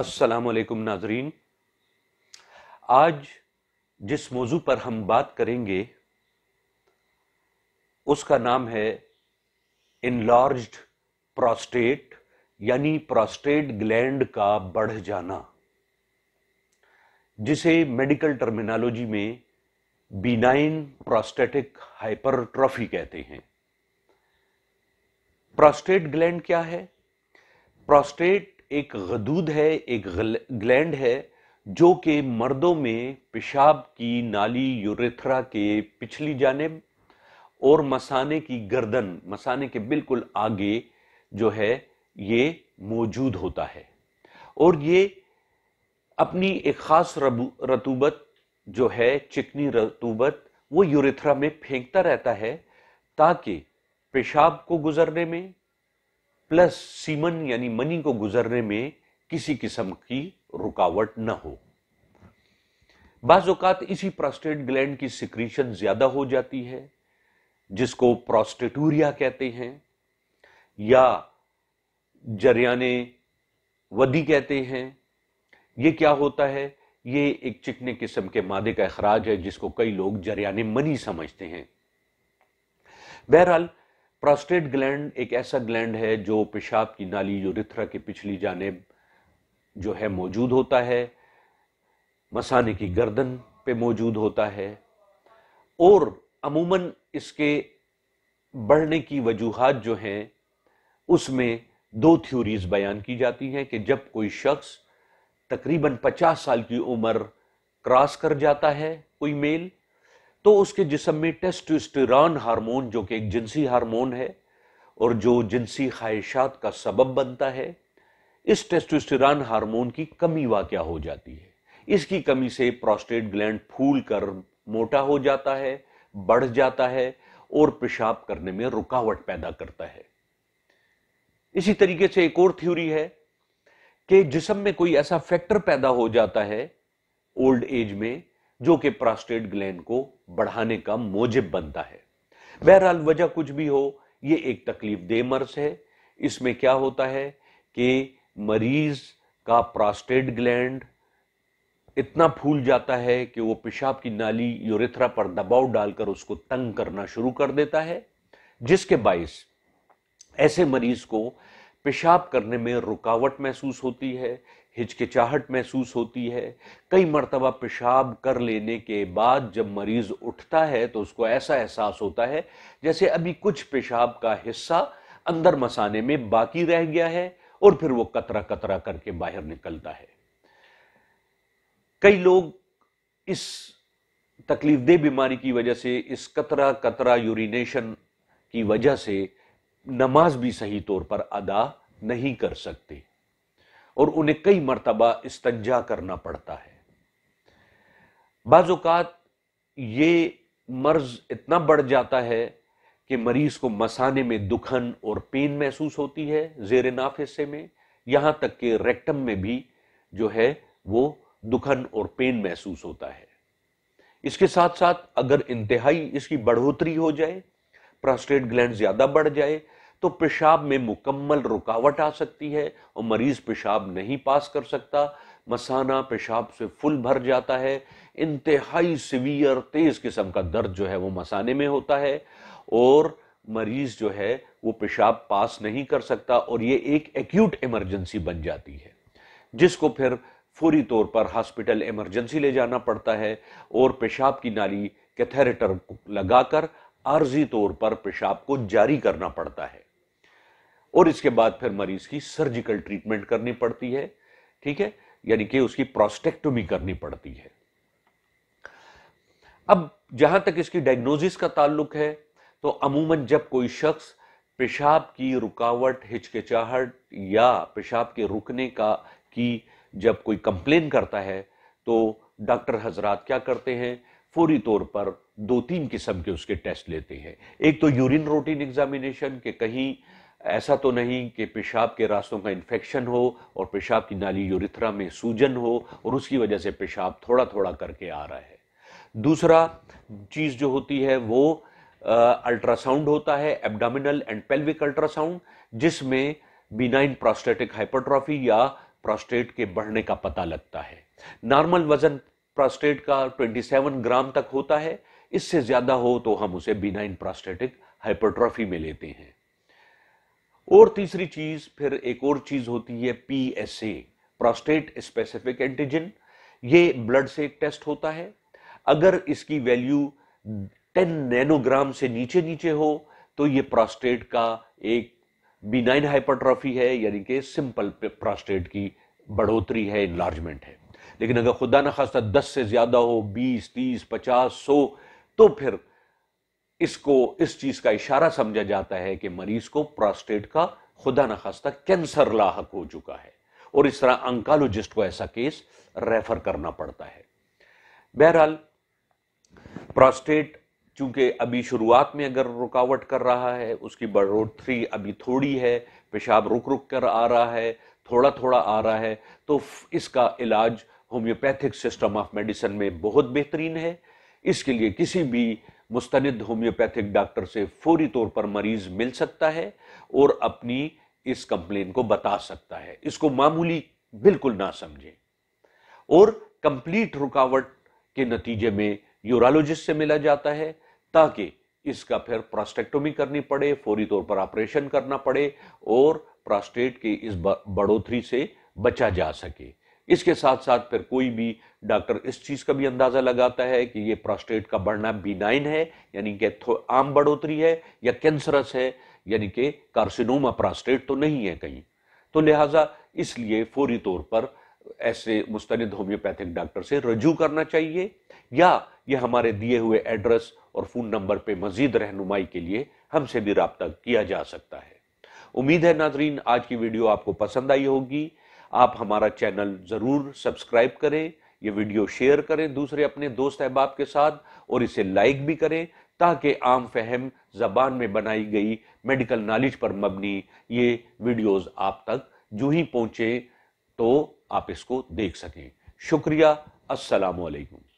السلام علیکم ناظرین آج جس موضوع پر ہم بات کریں گے اس کا نام ہے انلارجڈ پروسٹیٹ یعنی پروسٹیٹ گلینڈ کا بڑھ جانا جسے میڈیکل ٹرمینالوجی میں بینائن پروسٹیٹک ہائپرٹرافی کہتے ہیں پروسٹیٹ گلینڈ کیا ہے پروسٹیٹ ایک غدود ہے ایک گلینڈ ہے جو کہ مردوں میں پیشاب کی نالی یوریترا کے پچھلی جانب اور مسانے کی گردن مسانے کے بالکل آگے جو ہے یہ موجود ہوتا ہے اور یہ اپنی ایک خاص رتوبت جو ہے چکنی رتوبت وہ یوریترا میں پھینکتا رہتا ہے تاکہ پیشاب کو گزرنے میں پلس سیمن یعنی منی کو گزرنے میں کسی قسم کی رکاوٹ نہ ہو بعض اوقات اسی پروسٹیٹ گلینڈ کی سیکریشن زیادہ ہو جاتی ہے جس کو پروسٹیٹوریا کہتے ہیں یا جریان ودی کہتے ہیں یہ کیا ہوتا ہے یہ ایک چکنے قسم کے مادے کا اخراج ہے جس کو کئی لوگ جریان منی سمجھتے ہیں بہرحال پراسٹیٹ گلینڈ ایک ایسا گلینڈ ہے جو پیشاب کی نالی جو رتھرا کی پچھلی جانب جو ہے موجود ہوتا ہے مسانے کی گردن پہ موجود ہوتا ہے اور عموماً اس کے بڑھنے کی وجوہات جو ہیں اس میں دو تھیوریز بیان کی جاتی ہیں کہ جب کوئی شخص تقریباً پچاس سال کی عمر کراس کر جاتا ہے کوئی میل تو اس کے جسم میں ٹیسٹسٹران ہارمون جو کہ ایک جنسی ہارمون ہے اور جو جنسی خواہشات کا سبب بنتا ہے اس ٹیسٹران ہارمون کی کمی واقع ہو جاتی ہے اس کی کمی سے پروسٹیٹ گلینڈ پھول کر موٹا ہو جاتا ہے بڑھ جاتا ہے اور پیشاب کرنے میں رکاوٹ پیدا کرتا ہے اسی طریقے سے ایک اور تھیوری ہے کہ جسم میں کوئی ایسا فیکٹر پیدا ہو جاتا ہے اولڈ ایج میں جو کہ پراسٹیٹ گلین کو بڑھانے کا موجب بنتا ہے بہرحال وجہ کچھ بھی ہو یہ ایک تکلیف ہے اس میں کیا ہوتا ہے کہ مریض کا پراسٹیٹ گلینڈ اتنا پھول جاتا ہے کہ وہ پیشاب کی نالی یورتھرا پر دباؤ ڈال کر اس کو تنگ کرنا شروع کر دیتا ہے جس کے باعث ایسے مریض کو پیشاب کرنے میں رکاوٹ محسوس ہوتی ہے ہچکچاہٹ محسوس ہوتی ہے کئی مرتبہ پیشاب کر لینے کے بعد جب مریض اٹھتا ہے تو اس کو ایسا احساس ہوتا ہے جیسے ابھی کچھ پیشاب کا حصہ اندر مسانے میں باقی رہ گیا ہے اور پھر وہ قطرہ قطرہ کر کے باہر نکلتا ہے کئی لوگ اس تکلیف دہ بیماری کی وجہ سے اس قطرہ قطرہ یورینیشن کی وجہ سے نماز بھی صحیح طور پر ادا نہیں کر سکتے اور انہیں کئی مرتبہ استنجا کرنا پڑتا ہے بعض اوقات یہ مرض اتنا بڑھ جاتا ہے کہ مریض کو مسانے میں دکھن اور پین محسوس ہوتی ہے ناف حصے میں یہاں تک کہ ریکٹم میں بھی جو ہے وہ دکھن اور پین محسوس ہوتا ہے اس کے ساتھ ساتھ اگر انتہائی اس کی بڑھوتری ہو جائے پراسٹریٹ گلینڈ زیادہ بڑھ جائے تو پیشاب میں مکمل رکاوٹ آ سکتی ہے اور مریض پیشاب نہیں پاس کر سکتا مسانہ پیشاب سے فل بھر جاتا ہے انتہائی سویئر تیز قسم کا درد جو ہے وہ مسانے میں ہوتا ہے اور مریض جو ہے وہ پیشاب پاس نہیں کر سکتا اور یہ ایک ایکیوٹ ایمرجنسی بن جاتی ہے جس کو پھر فوری طور پر ہاسپٹل ایمرجنسی لے جانا پڑتا ہے اور پیشاب کی نالی کیتھیریٹر لگا کر عارضی طور پر پیشاب کو جاری کرنا پڑتا ہے اور اس کے بعد پھر مریض کی سرجیکل ٹریٹمنٹ کرنی پڑتی ہے ٹھیک ہے یعنی کہ اس کی پروسٹیکٹومی کرنی پڑتی ہے اب جہاں تک اس کی ڈائگنوزس کا تعلق ہے تو عموماً جب کوئی شخص پیشاب کی رکاوٹ ہچکچاہٹ یا پیشاب کے رکنے کا کی جب کوئی کمپلین کرتا ہے تو ڈاکٹر حضرات کیا کرتے ہیں فوری طور پر دو تین قسم کے اس کے ٹیسٹ لیتے ہیں ایک تو یورین روٹین ایگزامینیشن کہیں ایسا تو نہیں کہ پیشاب کے راستوں کا انفیکشن ہو اور پیشاب کی نالی یوریترا میں سوجن ہو اور اس کی وجہ سے پیشاب تھوڑا تھوڑا کر کے آ رہا ہے دوسرا چیز جو ہوتی ہے وہ الٹرا ساؤنڈ ہوتا ہے abdominal and pelvic ultrasound جس میں بینائن پراسٹیٹک ہائپرٹرافی یا پراسٹیٹ کے بڑھنے کا پتہ لگتا ہے نارمل وزن پراسٹیٹ کا 27 گرام تک ہوتا ہے اس سے زیادہ ہو تو ہم اسے بینائن پراسٹیٹک ہائپرٹرافی میں لیتے ہیں اور تیسری چیز پھر ایک اور چیز ہوتی ہے P S A prostate specific antigen یہ بلڈ سے ایک ٹیسٹ ہوتا ہے اگر اس کی ویلیو ٹین نینو گرام سے نیچے نیچے ہو تو یہ پروسٹیٹ کا ایک بی نائن ہے یعنی کہ سمپل پروسٹیٹ کی بڑھوتری ہے انلارجمنٹ ہے لیکن اگر خدا نخواستہ دس سے زیادہ ہو بیس تیس پچاس سو تو پھر اس کو اس چیز کا اشارہ سمجھا جاتا ہے کہ مریض کو پراسٹیٹ کا خدا نخواستہ کینسر لاحق ہو چکا ہے اور اس طرح انکالوجسٹ کو ایسا کیس ریفر کرنا پڑتا ہے بہرحال پراسٹیٹ چونکہ ابھی شروعات میں اگر رکاوٹ کر رہا ہے اس کی بڑھوتری ابھی تھوڑی ہے پیشاب رک رک کر آ رہا ہے تھوڑا تھوڑا آ رہا ہے تو اس کا علاج ہومیوپیتھک سسٹم آف میڈیسن میں بہت بہترین ہے اس کے لیے کسی بھی مستند ہومیوپیتھک ڈاکٹر سے فوری طور پر مریض مل سکتا ہے اور اپنی اس کمپلین کو بتا سکتا ہے اس کو معمولی بالکل نہ سمجھیں اور کمپلیٹ رکاوٹ کے نتیجے میں یورالوجسٹ سے ملا جاتا ہے تاکہ اس کا پھر پراسٹیکٹومی کرنی پڑے فوری طور پر آپریشن کرنا پڑے اور پراسٹیٹ کی اس بڑوتری سے بچا جا سکے اس کے ساتھ ساتھ پھر کوئی بھی ڈاکٹر اس چیز کا بھی اندازہ لگاتا ہے کہ یہ پراسٹیٹ کا بڑھنا بی نائن ہے یعنی کہ عام بڑھوتری ہے یا کینسرس ہے یعنی کہ کارسینوما پراسٹیٹ تو نہیں ہے کہیں تو لہٰذا اس لیے فوری طور پر ایسے مستند ہومیوپیتھک ڈاکٹر سے رجوع کرنا چاہیے یا یہ ہمارے دیے ہوئے ایڈریس اور فون نمبر پہ مزید رہنمائی کے لیے ہم سے بھی رابطہ کیا جا سکتا ہے امید ہے ناظرین آج کی ویڈیو آپ کو پسند آئی ہوگی آپ ہمارا چینل ضرور سبسکرائب کریں یہ ویڈیو شیئر کریں دوسرے اپنے دوست احباب کے ساتھ اور اسے لائک بھی کریں تاکہ عام فہم زبان میں بنائی گئی میڈیکل نالج پر مبنی یہ ویڈیوز آپ تک جو ہی پہنچیں تو آپ اس کو دیکھ سکیں شکریہ السلام علیکم